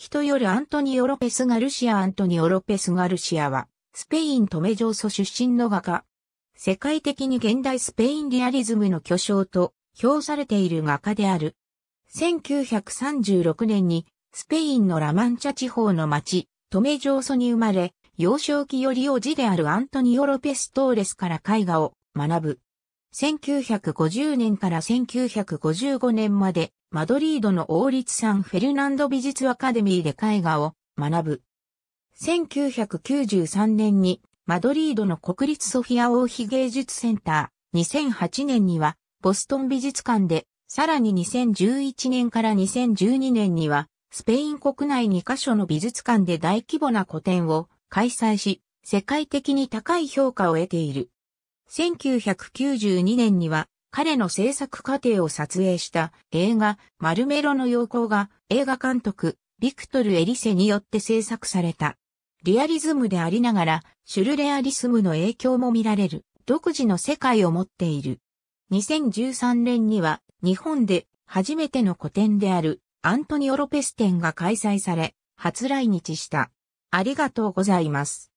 人よりアントニオ・ロペス・ガルシア・アントニオ・ロペス・ガルシアは、スペイントメジョーソ出身の画家。世界的に現代スペインリアリズムの巨匠と評されている画家である。1936年にスペインのラマンチャ地方の町、トメジョーソに生まれ、幼少期より幼児であるアントニオ・ロペス・トーレスから絵画を学ぶ。1950年から1955年までマドリードの王立サンフェルナンド美術アカデミーで絵画を学ぶ。1993年にマドリードの国立ソフィア王妃芸術センター、2008年にはボストン美術館で、さらに2011年から2012年にはスペイン国内2カ所の美術館で大規模な個展を開催し、世界的に高い評価を得ている。1992年には彼の制作過程を撮影した映画マルメロの陽光が映画監督ビクトル・エリセによって制作された。リアリズムでありながらシュルレアリスムの影響も見られる独自の世界を持っている。2013年には日本で初めての個展であるアントニオ・ロペス展が開催され初来日した。ありがとうございます。